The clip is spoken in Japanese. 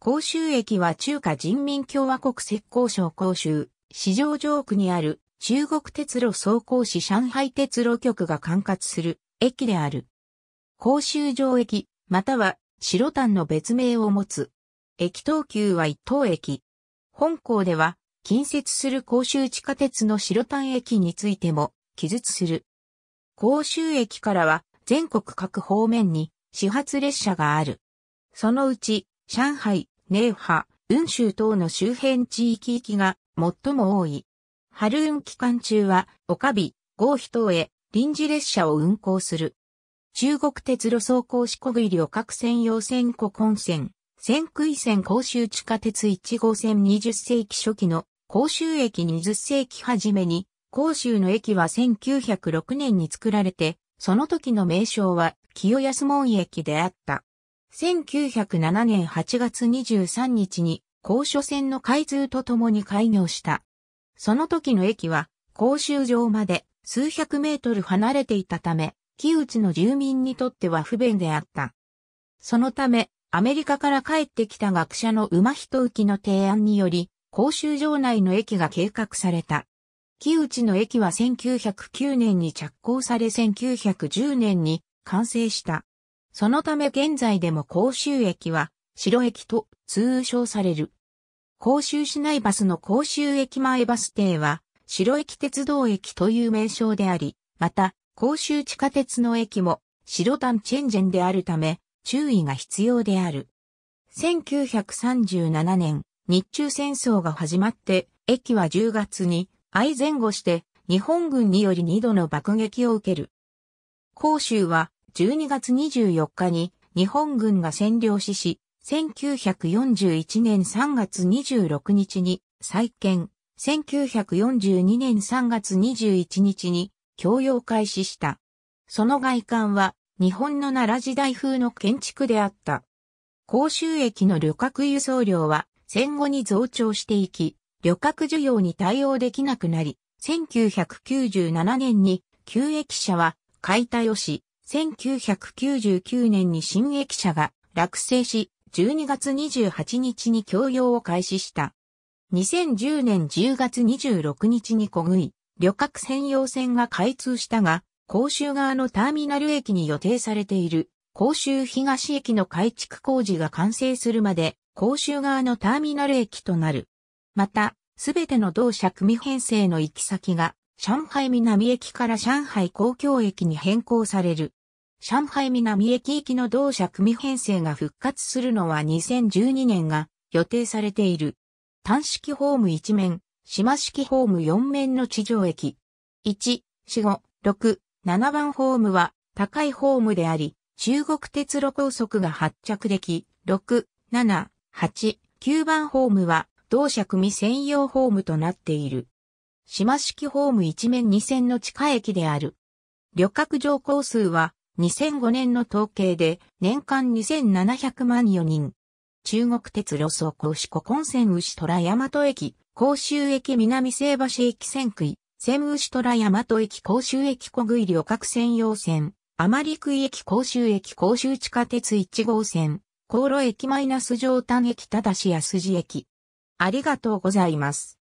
甲州駅は中華人民共和国浙江省甲州、市場上区にある中国鉄路総工市上海鉄路局が管轄する駅である。甲州城駅、または白丹の別名を持つ。駅東急は一等駅。本校では近接する甲州地下鉄の白丹駅についても記述する。甲州駅からは全国各方面に始発列車がある。そのうち上海、寧波、雲州等の周辺地域域が最も多い。春運期間中は、岡日、合肥等へ臨時列車を運行する。中国鉄路走行四国入りを各専用線古今線、線杭線甲州地下鉄1号線20世紀初期の甲州駅20世紀初めに、甲州の駅は1906年に作られて、その時の名称は清安門駅であった。1907年8月23日に高所線の開通とともに開業した。その時の駅は公衆場まで数百メートル離れていたため、木内の住民にとっては不便であった。そのため、アメリカから帰ってきた学者の馬人浮きの提案により、公衆場内の駅が計画された。木内の駅は1909年に着工され1910年に完成した。そのため現在でも甲州駅は、白駅と通称される。甲州市内バスの甲州駅前バス停は、白駅鉄道駅という名称であり、また、甲州地下鉄の駅も、白丹チェンジェンであるため、注意が必要である。1937年、日中戦争が始まって、駅は10月に、相前後して、日本軍により2度の爆撃を受ける。甲州は、12月24日に日本軍が占領しし、1941年3月26日に再建、1942年3月21日に供用開始した。その外観は日本の奈良時代風の建築であった。甲州駅の旅客輸送量は戦後に増長していき、旅客需要に対応できなくなり、1997年に旧駅舎は解体をし、1999年に新駅舎が落成し、12月28日に供用を開始した。2010年10月26日に小食い、旅客専用線が開通したが、甲州側のターミナル駅に予定されている甲州東駅の改築工事が完成するまで、甲州側のターミナル駅となる。また、すべての同社組編成の行き先が、上海南駅から上海公共駅に変更される。上海南駅行きの同社組編成が復活するのは2012年が予定されている。単式ホーム1面、島式ホーム4面の地上駅。1、4、5、6、7番ホームは高いホームであり、中国鉄路高速が発着でき、6、7、8、9番ホームは同社組専用ホームとなっている。島式ホーム1面2線の地下駅である。旅客乗降数は2005年の統計で年間2700万4人。中国鉄路総公市湖根線牛虎大和駅、甲州駅南西橋駅線区位、仙牛虎大和駅甲州駅小食い旅客専用線、甘利区駅甲州駅甲州地下鉄1号線、航路駅マイナス上端駅ただし安寺駅。ありがとうございます。